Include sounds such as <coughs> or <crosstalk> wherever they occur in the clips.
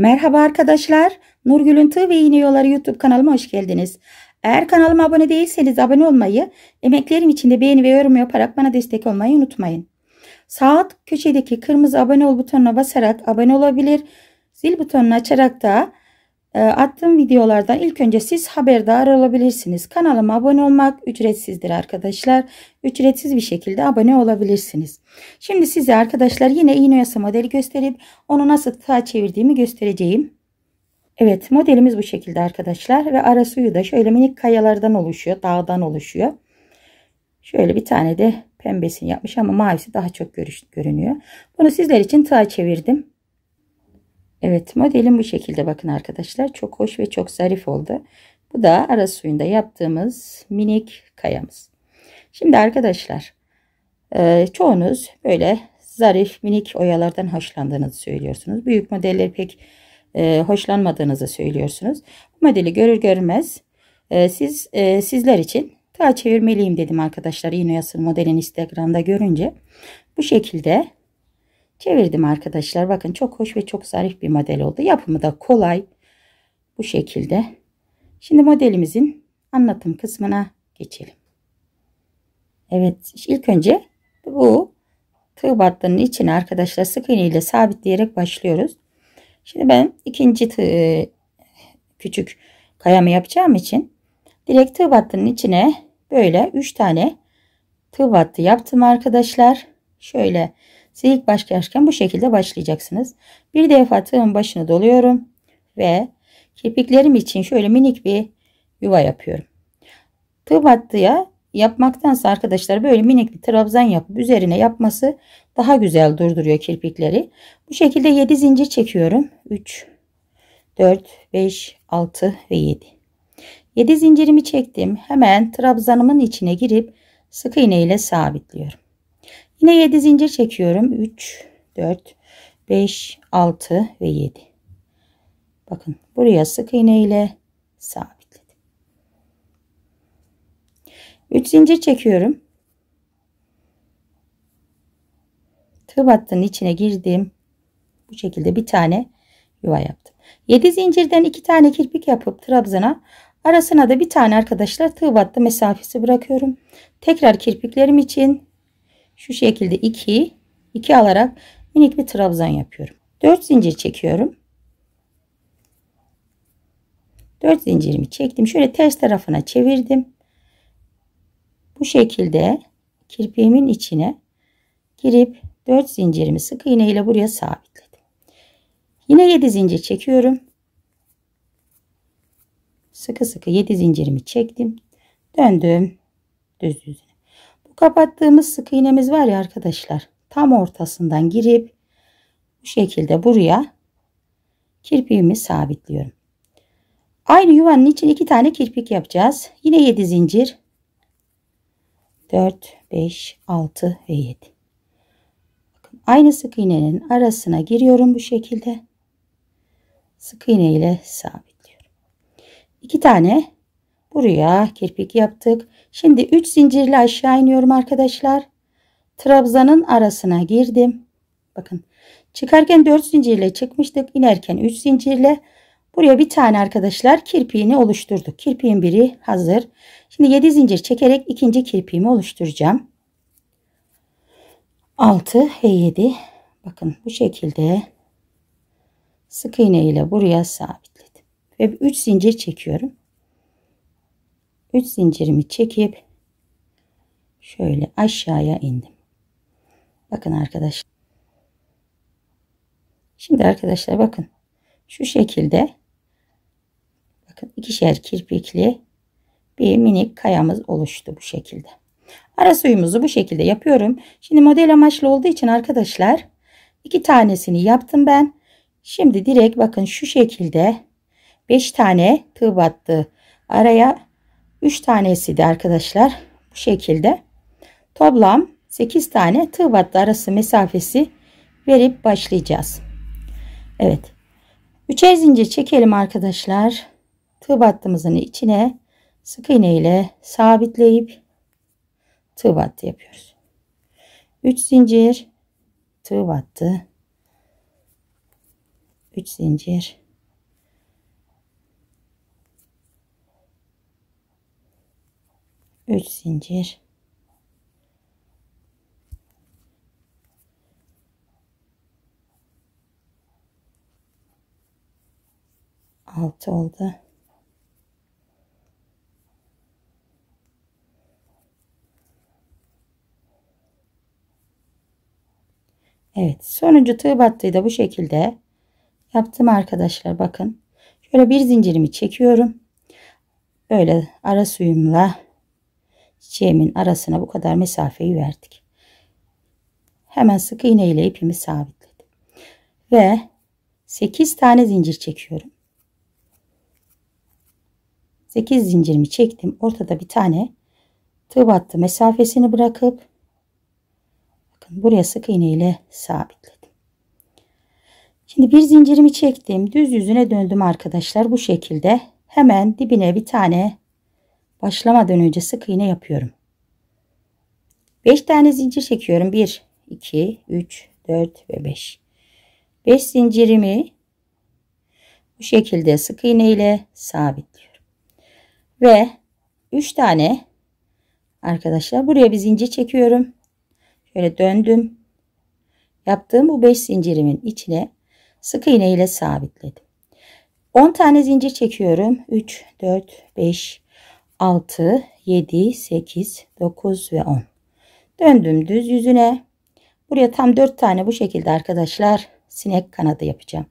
Merhaba arkadaşlar. Nurgül'ün Tığ ve İğne Yolları YouTube kanalıma hoş geldiniz. Eğer kanalıma abone değilseniz abone olmayı, emeklerim için de beğeni ve yorum yaparak bana destek olmayı unutmayın. Saat köşedeki kırmızı abone ol butonuna basarak abone olabilir. Zil butonunu açarak da ee, attığım videolardan ilk önce siz haberdar olabilirsiniz. Kanalıma abone olmak ücretsizdir arkadaşlar. Ücretsiz bir şekilde abone olabilirsiniz. Şimdi size arkadaşlar yine iğne yasa modeli gösterip onu nasıl tığa çevirdiğimi göstereceğim. Evet modelimiz bu şekilde arkadaşlar ve ara suyu da şöyle minik kayalardan oluşuyor. Dağdan oluşuyor. Şöyle bir tane de pembesini yapmış ama mavisi daha çok görünüyor. Bunu sizler için tığa çevirdim. Evet modelim bu şekilde bakın arkadaşlar. Çok hoş ve çok zarif oldu. Bu da ara suyunda yaptığımız minik kayamız. Şimdi arkadaşlar e, çoğunuz böyle zarif minik oyalardan hoşlandığınızı söylüyorsunuz. Büyük modelleri pek e, hoşlanmadığınızı söylüyorsunuz. Bu modeli görür görmez e, siz sizler için daha çevirmeliyim dedim arkadaşlar. İnoyas'ın modelini Instagram'da görünce. Bu şekilde Çevirdim arkadaşlar. Bakın çok hoş ve çok zarif bir model oldu. Yapımı da kolay. Bu şekilde. Şimdi modelimizin anlatım kısmına geçelim. Evet ilk önce bu tığ battığının içine arkadaşlar sık iğne ile sabitleyerek başlıyoruz. Şimdi ben ikinci tığ, e, küçük kayamı yapacağım için direkt tığ battığının içine böyle 3 tane tığ battı yaptım arkadaşlar. Şöyle siz ilk başlarken bu şekilde başlayacaksınız. Bir defa tığın başını doluyorum ve kirpiklerim için şöyle minik bir yuva yapıyorum. Tığ battıya yapmaktansa arkadaşlar böyle minik bir trabzan yapıp üzerine yapması daha güzel durduruyor kirpikleri. Bu şekilde 7 zincir çekiyorum. 3, 4, 5, 6 ve 7. 7 zincirimi çektim. Hemen trabzanımın içine girip sık iğne ile sabitliyorum. Yine 7 zincir çekiyorum. 3, 4, 5, 6 ve 7. Bakın buraya sık iğne ile sabitledim. 3 zincir çekiyorum. Tığ battığının içine girdim. Bu şekilde bir tane yuva yaptım. 7 zincirden 2 tane kirpik yapıp trabzana arasına da bir tane arkadaşlar tığ battı mesafesi bırakıyorum. Tekrar kirpiklerim için şu şekilde 2 2 alarak minik bir trabzan yapıyorum 4 zincir çekiyorum 4 zincirimi çektim şöyle ters tarafına çevirdim bu şekilde kirpiğimin içine girip 4 zincirimi sık iğne ile buraya sabitledim yine 7 zincir çekiyorum sıkı sıkı 7 zincirimi çektim döndüm düz yüzüne kapattığımız sık iğnemiz var ya arkadaşlar. Tam ortasından girip bu şekilde buraya kirpiğimi sabitliyorum. Aynı yuvanın için iki tane kirpik yapacağız. Yine 7 zincir. 4, 5, 6 ve 7. Bakın aynı sık iğnenin arasına giriyorum bu şekilde. Sık iğne ile sabitliyorum. İki tane Buraya kirpik yaptık. Şimdi 3 zincirle aşağı iniyorum arkadaşlar. Trabzanın arasına girdim. Bakın çıkarken 4 zincirle çıkmıştık. İnerken 3 zincirle. Buraya bir tane arkadaşlar kirpiğini oluşturduk. Kirpiğin biri hazır. Şimdi 7 zincir çekerek ikinci kirpiğimi oluşturacağım. 6 ve 7 bakın bu şekilde sık iğne ile buraya sabitledim ve 3 zincir çekiyorum 3 zincirimi çekip şöyle aşağıya indim. Bakın arkadaşlar. Şimdi arkadaşlar bakın. Şu şekilde bakın ikişer kirpikli bir minik kayamız oluştu bu şekilde. Ara suyumuzu bu şekilde yapıyorum. Şimdi model amaçlı olduğu için arkadaşlar iki tanesini yaptım ben. Şimdi direkt bakın şu şekilde 5 tane tığ battı araya 3 tanesiydi arkadaşlar. Bu şekilde toplam 8 tane tığ battı arası mesafesi verip başlayacağız. Evet. 3'er zincir çekelim arkadaşlar. Tığ battımızın içine sık iğne ile sabitleyip tığ battı yapıyoruz. 3 zincir tığ battı 3 zincir 3 zincir altı oldu Evet sonuncu tığ battığı da bu şekilde yaptım arkadaşlar bakın şöyle bir zincirimi çekiyorum böyle ara suyumla çiçeğimin arasına bu kadar mesafeyi verdik. Hemen sık iğne ile ipimi sabitledim. Ve 8 tane zincir çekiyorum. 8 zincirimi çektim. Ortada bir tane tığ battı mesafesini bırakıp bakın buraya sık iğne ile sabitledim. Şimdi bir zincirimi çektim. Düz yüzüne döndüm arkadaşlar. Bu şekilde hemen dibine bir tane Başlamadan önce sık iğne yapıyorum. 5 tane zincir çekiyorum. 1, 2, 3, 4 ve 5. 5 zincirimi bu şekilde sık iğne ile sabitliyorum. Ve 3 tane arkadaşlar buraya bir zincir çekiyorum. Şöyle döndüm. Yaptığım bu 5 zincirimin içine sık iğne ile sabitledim. 10 tane zincir çekiyorum. 3, 4, 5, 6, 7, 8, 9 ve 10. Döndüm düz yüzüne. Buraya tam 4 tane bu şekilde arkadaşlar sinek kanadı yapacağım.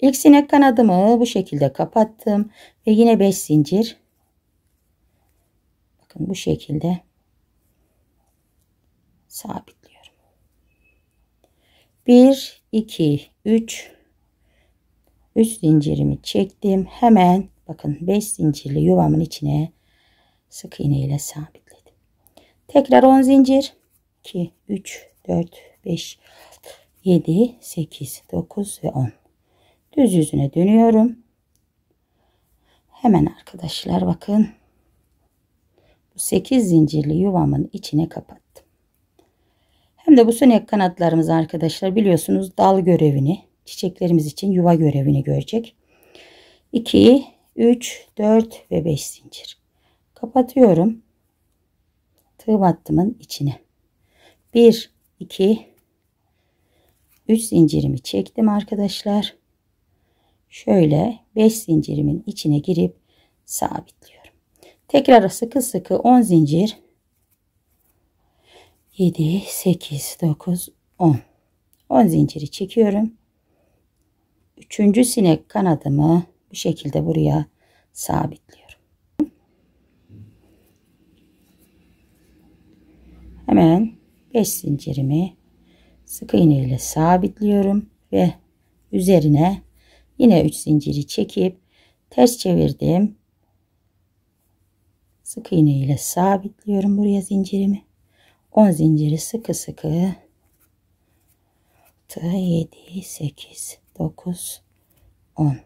İlk sinek kanadımı bu şekilde kapattım. Ve yine 5 zincir. Bakın bu şekilde sabitliyorum. 1, 2, 3, 3 zincirimi çektim. Hemen bakın 5 zincirli yuvamın içine sık iğne ile sabitledim. Tekrar 10 zincir. 2, 3, 4, 5, 7, 8, 9 ve 10. Düz yüzüne dönüyorum. Hemen arkadaşlar bakın. Bu 8 zincirli yuvamın içine kapattım. Hem de bu sönek kanatlarımız arkadaşlar biliyorsunuz dal görevini, çiçeklerimiz için yuva görevini görecek. 2, 3, 4 ve 5 zincir kapatıyorum. Tığ battımın içine. 1 2 3 zincirimi çektim arkadaşlar. Şöyle 5 zincirimin içine girip sabitliyorum. Tekrar sıkı sıkı 10 zincir 7 8 9 10 10 zinciri çekiyorum. Üçüncü sinek kanadımı bu şekilde buraya sabitliyorum. hemen 5 zincirimi sık iğne ile sabitliyorum ve üzerine yine 3 zinciri çekip ters çevirdim sık iğne ile sabitliyorum buraya zincirimi 10 zinciri sıkı sıkı 7 8 9 10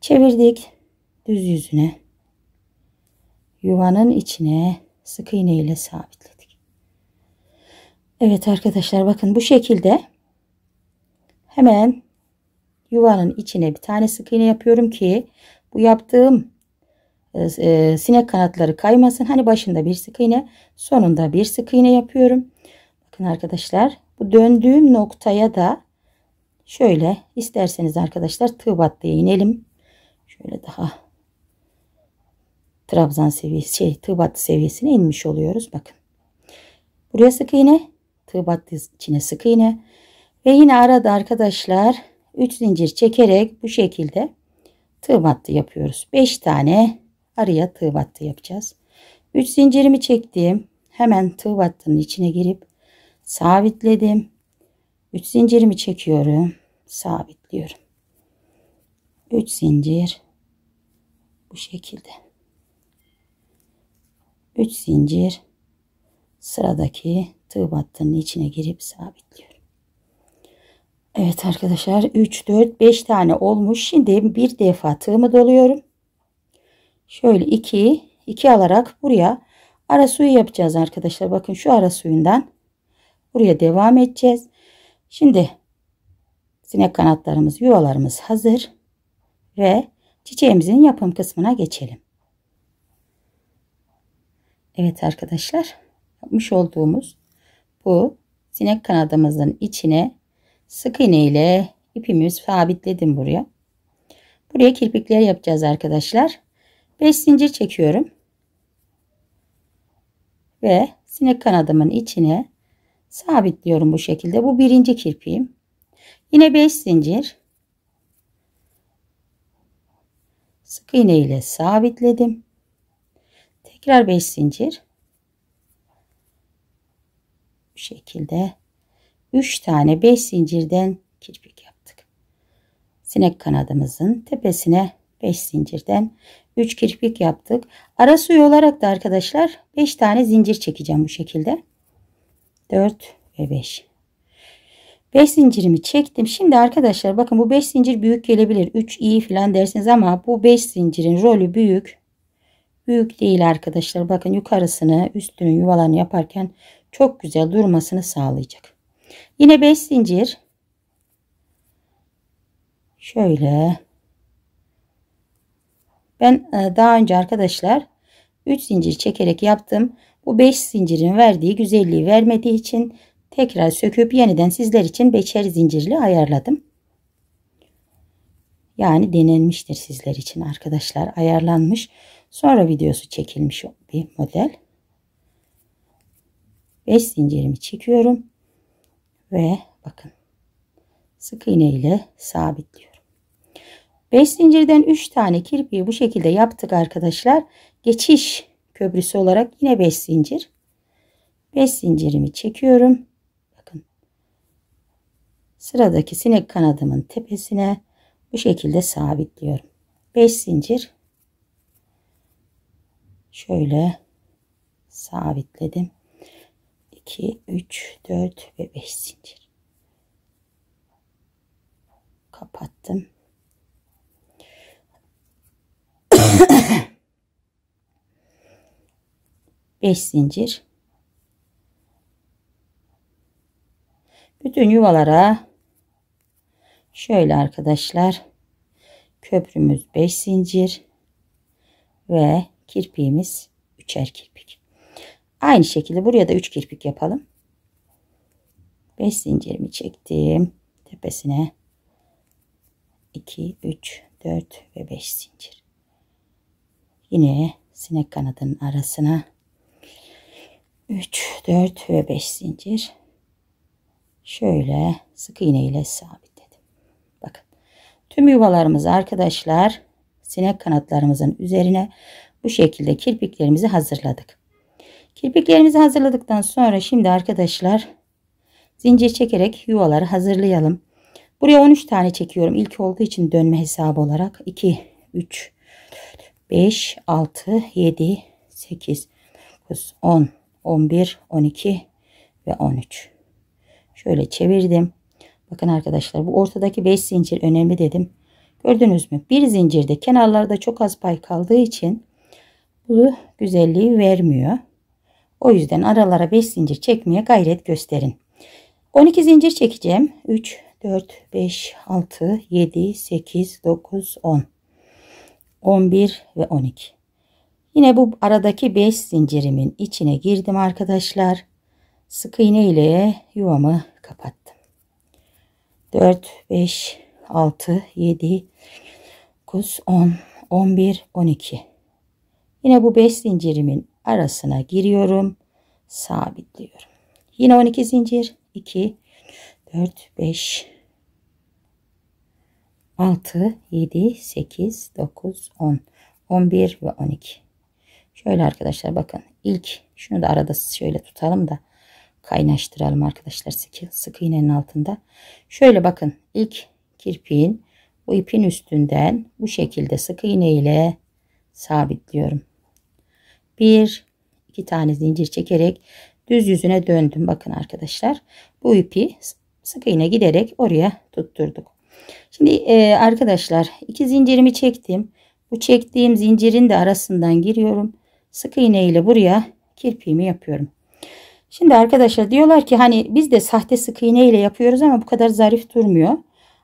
çevirdik düz yüzüne yuvanın içine sık iğne ile sabitledik. Evet arkadaşlar bakın bu şekilde hemen yuvanın içine bir tane sık iğne yapıyorum ki bu yaptığım e, e, sinek kanatları kaymasın. Hani başında bir sık iğne sonunda bir sık iğne yapıyorum. Bakın arkadaşlar bu döndüğüm noktaya da şöyle isterseniz arkadaşlar tığ battı inelim. Şöyle daha trabzan seviyesi şey tığ battı seviyesine inmiş oluyoruz. Bakın. Buraya sık iğne. Tığ battı içine sık iğne. Ve yine arada arkadaşlar 3 zincir çekerek bu şekilde tığ battı yapıyoruz. 5 tane araya tığ battı yapacağız. 3 zincirimi çektim. Hemen tığ battının içine girip sabitledim. 3 zincirimi çekiyorum. Sabitliyorum. 3 zincir bu şekilde. 3 zincir sıradaki tığ battının içine girip sabitliyorum. Evet arkadaşlar 3 4 5 tane olmuş. Şimdi bir defa tığımı doluyorum. Şöyle 2 2 alarak buraya ara suyu yapacağız arkadaşlar. Bakın şu ara suyundan buraya devam edeceğiz. Şimdi sinek kanatlarımız, yuvalarımız hazır ve çiçeğimizin yapım kısmına geçelim. Evet arkadaşlar yapmış olduğumuz bu sinek kanadımızın içine sık iğne ile ipimiz sabitledim buraya. Buraya kirpikler yapacağız arkadaşlar. 5 zincir çekiyorum. Ve sinek kanadımın içine sabitliyorum bu şekilde. Bu birinci kirpiğim. Yine 5 zincir. Sık iğne ile sabitledim tekrar 5 zincir bu şekilde 3 tane 5 zincirden kirpik yaptık sinek kanadımızın tepesine 5 zincirden 3 kirpik yaptık ara suyu olarak da arkadaşlar 5 tane zincir çekeceğim bu şekilde 4 ve 5 5 zincirimi çektim. Şimdi arkadaşlar bakın bu 5 zincir büyük gelebilir. 3 iyi falan dersiniz ama bu 5 zincirin rolü büyük. Büyük değil arkadaşlar. Bakın yukarısını üstünün yuvalarını yaparken çok güzel durmasını sağlayacak. Yine 5 zincir. Şöyle. Ben e, daha önce arkadaşlar 3 zincir çekerek yaptım. Bu 5 zincirin verdiği güzelliği vermediği için tekrar söküp yeniden sizler için beşer zincirli ayarladım. Yani denenmiştir sizler için arkadaşlar. Ayarlanmış. Sonra videosu çekilmiş bir model. 5 zincirimi çekiyorum. Ve bakın. Sık iğne ile sabitliyorum. 5 zincirden 3 tane kirpiği bu şekilde yaptık arkadaşlar. Geçiş köprüsü olarak yine 5 zincir. 5 zincirimi çekiyorum. Bakın. Sıradaki sinek kanadımın tepesine bu şekilde sabitliyorum 5 zincir şöyle sabitledim 2 3 4 ve 5 zincir kapattım <coughs> Beş zincir bütün yuvalara Şöyle arkadaşlar köprümüz 5 zincir ve kirpiğimiz üçer kirpik. Aynı şekilde buraya da 3 kirpik yapalım. 5 zincirimi çektim. Tepesine 2, 3, 4 ve 5 zincir. Yine sinek kanadının arasına 3, 4 ve 5 zincir. Şöyle sık iğne ile sabit. Tüm yuvalarımızı arkadaşlar sinek kanatlarımızın üzerine bu şekilde kirpiklerimizi hazırladık. Kirpiklerimizi hazırladıktan sonra şimdi arkadaşlar zincir çekerek yuvaları hazırlayalım. Buraya 13 tane çekiyorum. İlk olduğu için dönme hesabı olarak 2, 3, 5, 6, 7, 8, 9, 10, 11, 12 ve 13. Şöyle çevirdim. Bakın arkadaşlar bu ortadaki 5 zincir önemli dedim. Gördünüz mü? Bir zincirde kenarlarda çok az pay kaldığı için bu güzelliği vermiyor. O yüzden aralara 5 zincir çekmeye gayret gösterin. 12 zincir çekeceğim. 3, 4, 5, 6, 7, 8, 9, 10, 11 ve 12. Yine bu aradaki 5 zincirimin içine girdim arkadaşlar. Sık iğne ile yuvamı kapattım. 4, 5, 6, 7, 9, 10, 11, 12. Yine bu 5 zincirimin arasına giriyorum. Sabitliyorum. Yine 12 zincir. 2, 4, 5, 6, 7, 8, 9, 10, 11 ve 12. Şöyle arkadaşlar bakın. ilk şunu da arada şöyle tutalım da kaynaştıralım arkadaşlar sıkı, sıkı iğnenin altında. Şöyle bakın ilk kirpiğin bu ipin üstünden bu şekilde sıkı iğne ile sabitliyorum. Bir iki tane zincir çekerek düz yüzüne döndüm. Bakın arkadaşlar bu ipi sıkı iğne giderek oraya tutturduk. Şimdi e, arkadaşlar iki zincirimi çektim. Bu çektiğim zincirin de arasından giriyorum. Sık iğne ile buraya kirpiğimi yapıyorum. Şimdi arkadaşlar diyorlar ki hani biz de sahte sık iğne ile yapıyoruz ama bu kadar zarif durmuyor.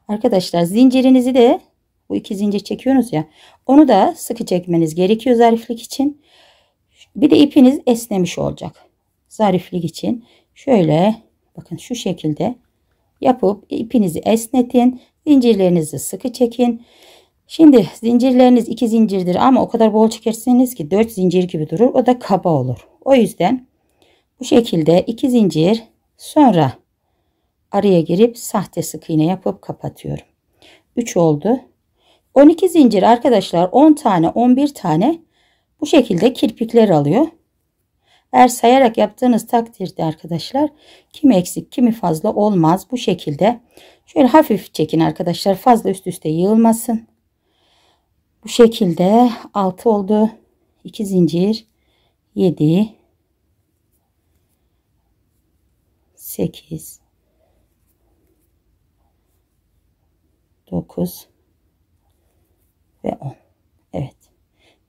Arkadaşlar zincirinizi de bu iki zincir çekiyorsunuz ya onu da sıkı çekmeniz gerekiyor zariflik için. Bir de ipiniz esnemiş olacak. Zariflik için şöyle bakın şu şekilde yapıp ipinizi esnetin. Zincirlerinizi sıkı çekin. Şimdi zincirleriniz iki zincirdir ama o kadar bol çekersiniz ki dört zincir gibi durur. O da kaba olur. O yüzden bu şekilde iki zincir sonra araya girip sahte sık iğne yapıp kapatıyorum. 3 oldu. 12 zincir arkadaşlar 10 tane 11 tane bu şekilde kirpikler alıyor. Eğer sayarak yaptığınız takdirde arkadaşlar kimi eksik kimi fazla olmaz bu şekilde. Şöyle hafif çekin arkadaşlar fazla üst üste yığılmasın. Bu şekilde 6 oldu. 2 zincir 7 8 9 ve 10. Evet.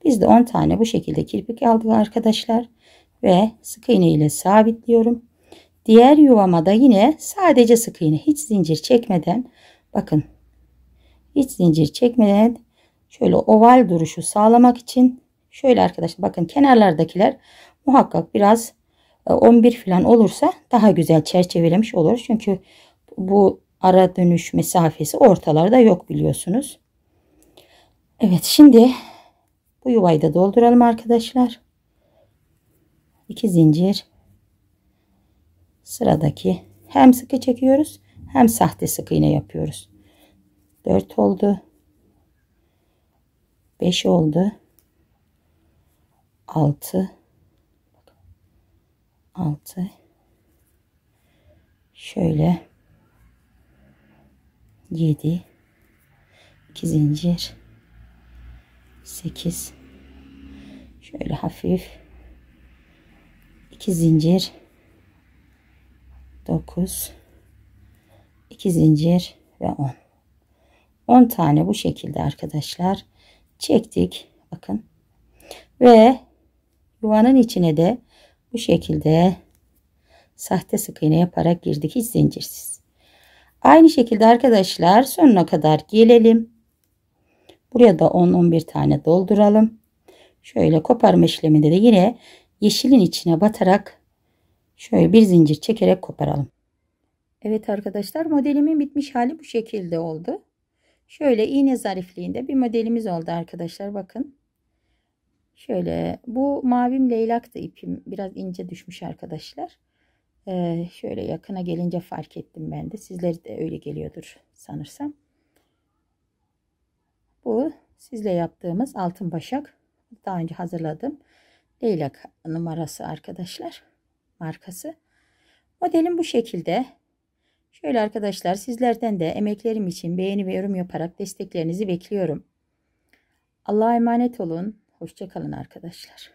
Biz de 10 tane bu şekilde kirpik aldık arkadaşlar ve sık iğne ile sabitliyorum. Diğer yuvama da yine sadece sık iğne hiç zincir çekmeden bakın hiç zincir çekmeden şöyle oval duruşu sağlamak için şöyle arkadaşlar bakın kenarlardakiler muhakkak biraz 11 e, falan olursa daha güzel çerçevelemiş olur. Çünkü bu ara dönüş mesafesi ortalarda yok biliyorsunuz. Evet şimdi bu yuvayı da dolduralım arkadaşlar. 2 zincir sıradaki hem sıkı çekiyoruz hem sahte sık iğne yapıyoruz. 4 oldu. 5 oldu. 6 altı, şöyle yedi, iki zincir sekiz, şöyle hafif iki zincir dokuz, iki zincir ve on. On tane bu şekilde arkadaşlar çektik bakın ve yuvanın içine de bu şekilde sahte sık iğne yaparak girdik hiç zincirsiz. Aynı şekilde arkadaşlar sonuna kadar gelelim. Buraya da 10-11 tane dolduralım. Şöyle koparma işleminde de yine yeşilin içine batarak şöyle bir zincir çekerek koparalım. Evet arkadaşlar modelimin bitmiş hali bu şekilde oldu. Şöyle iğne zarifliğinde bir modelimiz oldu arkadaşlar bakın. Şöyle bu mavim leylak da ipim biraz ince düşmüş arkadaşlar. Ee, şöyle yakına gelince fark ettim ben de. Sizlere de öyle geliyordur sanırsam. Bu sizle yaptığımız altın başak. Daha önce hazırladım. Leylak numarası arkadaşlar. Markası. Modelim bu şekilde. Şöyle arkadaşlar sizlerden de emeklerim için beğeni ve yorum yaparak desteklerinizi bekliyorum. Allah'a emanet olun. Hoşçakalın arkadaşlar.